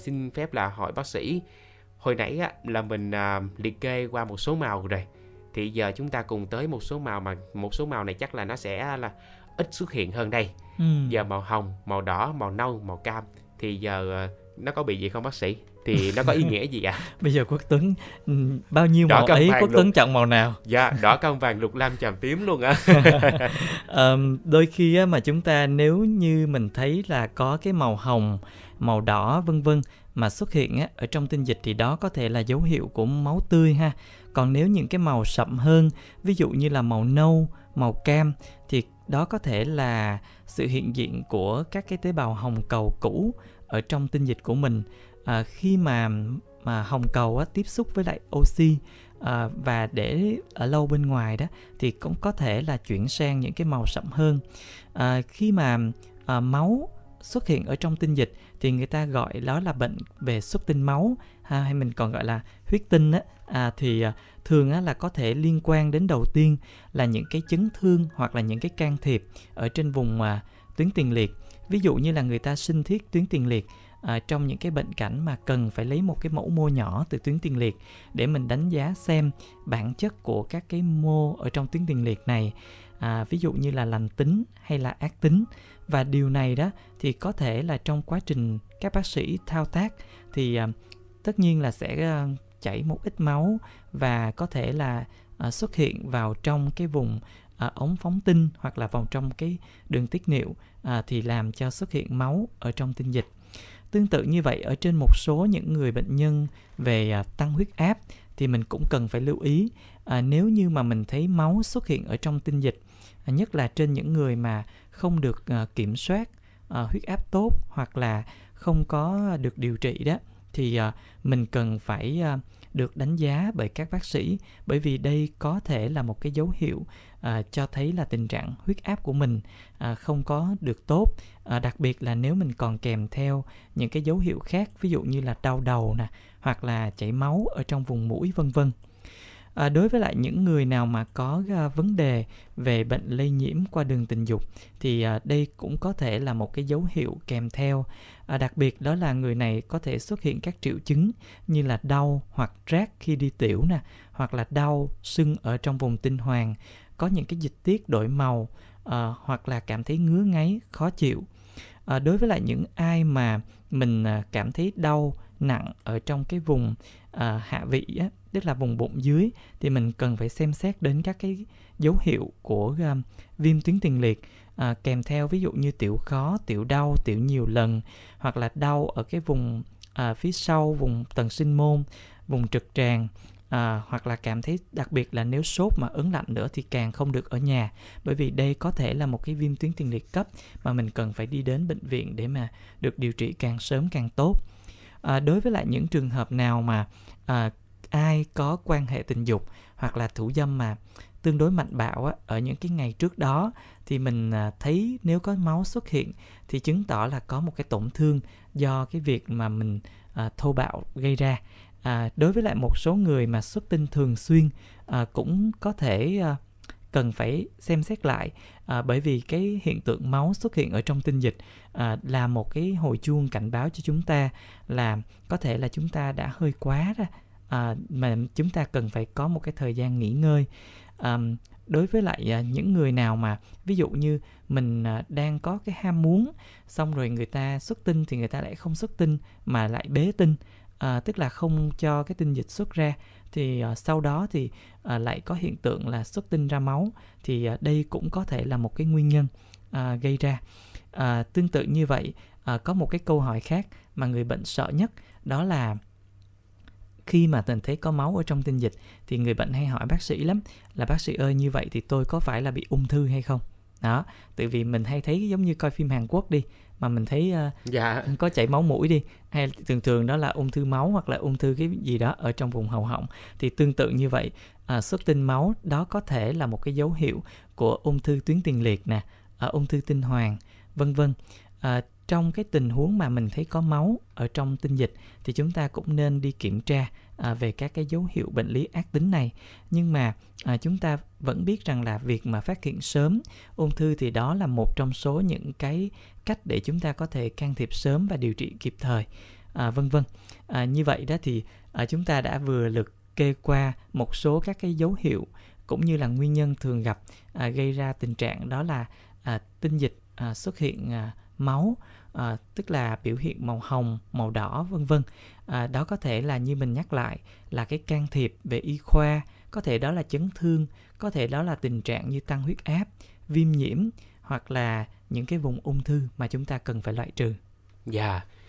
Xin phép là hỏi bác sĩ, hồi nãy á, là mình à, liệt kê qua một số màu rồi. Thì giờ chúng ta cùng tới một số màu mà một số màu này chắc là nó sẽ à, là ít xuất hiện hơn đây. Ừ. Giờ màu hồng, màu đỏ, màu nâu, màu cam thì giờ à, nó có bị gì không bác sĩ? thì nó có ý nghĩa gì ạ? À? Bây giờ Quốc Tuấn ừ, bao nhiêu đỏ màu ấy Quốc Tuấn chọn màu nào? Dạ, đỏ cam vàng lục lam tràm tím luôn á. à, đôi khi á, mà chúng ta nếu như mình thấy là có cái màu hồng, màu đỏ vân vân mà xuất hiện á, ở trong tinh dịch thì đó có thể là dấu hiệu của máu tươi ha. Còn nếu những cái màu sậm hơn, ví dụ như là màu nâu, màu cam thì đó có thể là sự hiện diện của các cái tế bào hồng cầu cũ ở trong tinh dịch của mình à, khi mà mà hồng cầu á, tiếp xúc với lại oxy à, và để ở lâu bên ngoài đó thì cũng có thể là chuyển sang những cái màu sậm hơn à, khi mà à, máu xuất hiện ở trong tinh dịch thì người ta gọi đó là bệnh về xuất tinh máu ha, hay mình còn gọi là huyết tinh á, à, thì à, thường á, là có thể liên quan đến đầu tiên là những cái chấn thương hoặc là những cái can thiệp ở trên vùng à, tuyến tiền liệt ví dụ như là người ta sinh thiết tuyến tiền liệt à, trong những cái bệnh cảnh mà cần phải lấy một cái mẫu mô nhỏ từ tuyến tiền liệt để mình đánh giá xem bản chất của các cái mô ở trong tuyến tiền liệt này à, ví dụ như là lành tính hay là ác tính và điều này đó thì có thể là trong quá trình các bác sĩ thao tác thì à, tất nhiên là sẽ à, chảy một ít máu và có thể là à, xuất hiện vào trong cái vùng à, ống phóng tinh hoặc là vào trong cái đường tiết niệu à, thì làm cho xuất hiện máu ở trong tinh dịch Tương tự như vậy ở trên một số những người bệnh nhân về à, tăng huyết áp thì mình cũng cần phải lưu ý à, nếu như mà mình thấy máu xuất hiện ở trong tinh dịch à, nhất là trên những người mà không được à, kiểm soát à, huyết áp tốt hoặc là không có được điều trị đó thì à, mình cần phải à, được đánh giá bởi các bác sĩ bởi vì đây có thể là một cái dấu hiệu à, cho thấy là tình trạng huyết áp của mình à, không có được tốt à, đặc biệt là nếu mình còn kèm theo những cái dấu hiệu khác ví dụ như là đau đầu nè hoặc là chảy máu ở trong vùng mũi vân vân à, đối với lại những người nào mà có à, vấn đề về bệnh lây nhiễm qua đường tình dục thì à, đây cũng có thể là một cái dấu hiệu kèm theo à, đặc biệt đó là người này có thể xuất hiện các triệu chứng như là đau hoặc rát khi đi tiểu nè hoặc là đau sưng ở trong vùng tinh hoàng có những cái dịch tiết đổi màu à, hoặc là cảm thấy ngứa ngáy khó chịu à, đối với lại những ai mà mình à, cảm thấy đau nặng ở trong cái vùng à, hạ vị á, tức là vùng bụng dưới thì mình cần phải xem xét đến các cái dấu hiệu của um, viêm tuyến tiền liệt à, kèm theo ví dụ như tiểu khó, tiểu đau, tiểu nhiều lần hoặc là đau ở cái vùng à, phía sau vùng tần sinh môn, vùng trực tràng à, hoặc là cảm thấy đặc biệt là nếu sốt mà ớn lạnh nữa thì càng không được ở nhà bởi vì đây có thể là một cái viêm tuyến tiền liệt cấp mà mình cần phải đi đến bệnh viện để mà được điều trị càng sớm càng tốt à, đối với lại những trường hợp nào mà à, ai có quan hệ tình dục hoặc là thủ dâm mà tương đối mạnh bạo á, ở những cái ngày trước đó thì mình à, thấy nếu có máu xuất hiện thì chứng tỏ là có một cái tổn thương do cái việc mà mình à, thô bạo gây ra à, đối với lại một số người mà xuất tinh thường xuyên à, cũng có thể à, cần phải xem xét lại à, bởi vì cái hiện tượng máu xuất hiện ở trong tinh dịch à, là một cái hồi chuông cảnh báo cho chúng ta là có thể là chúng ta đã hơi quá ra à, mà chúng ta cần phải có một cái thời gian nghỉ ngơi à, đối với lại à, những người nào mà ví dụ như mình à, đang có cái ham muốn xong rồi người ta xuất tinh thì người ta lại không xuất tinh mà lại bế tinh à, tức là không cho cái tinh dịch xuất ra thì à, sau đó thì à, lại có hiện tượng là xuất tinh ra máu thì à, đây cũng có thể là một cái nguyên nhân à, gây ra à, tương tự như vậy à, có một cái câu hỏi khác mà người bệnh sợ nhất đó là khi mà mình thấy có máu ở trong tinh dịch thì người bệnh hay hỏi bác sĩ lắm là bác sĩ ơi như vậy thì tôi có phải là bị ung thư hay không đó tại vì mình hay thấy giống như coi phim Hàn Quốc đi mà mình thấy uh, dạ. có chảy máu mũi đi hay thường thường đó là ung thư máu hoặc là ung thư cái gì đó ở trong vùng hầu họng thì tương tự như vậy uh, xuất tinh máu đó có thể là một cái dấu hiệu của ung thư tuyến tiền liệt nè uh, ung thư tinh hoàng vân vân uh, trong cái tình huống mà mình thấy có máu ở trong tinh dịch thì chúng ta cũng nên đi kiểm tra à, về các cái dấu hiệu bệnh lý ác tính này nhưng mà à, chúng ta vẫn biết rằng là việc mà phát hiện sớm ung thư thì đó là một trong số những cái cách để chúng ta có thể can thiệp sớm và điều trị kịp thời à, vân vân à, như vậy đó thì à, chúng ta đã vừa lượt kê qua một số các cái dấu hiệu cũng như là nguyên nhân thường gặp à, gây ra tình trạng đó là à, tinh dịch à, xuất hiện à, máu à, tức là biểu hiện màu hồng màu đỏ vân vân à, đó có thể là như mình nhắc lại là cái can thiệp về y khoa có thể đó là chấn thương có thể đó là tình trạng như tăng huyết áp viêm nhiễm hoặc là những cái vùng ung thư mà chúng ta cần phải loại trừ dạ yeah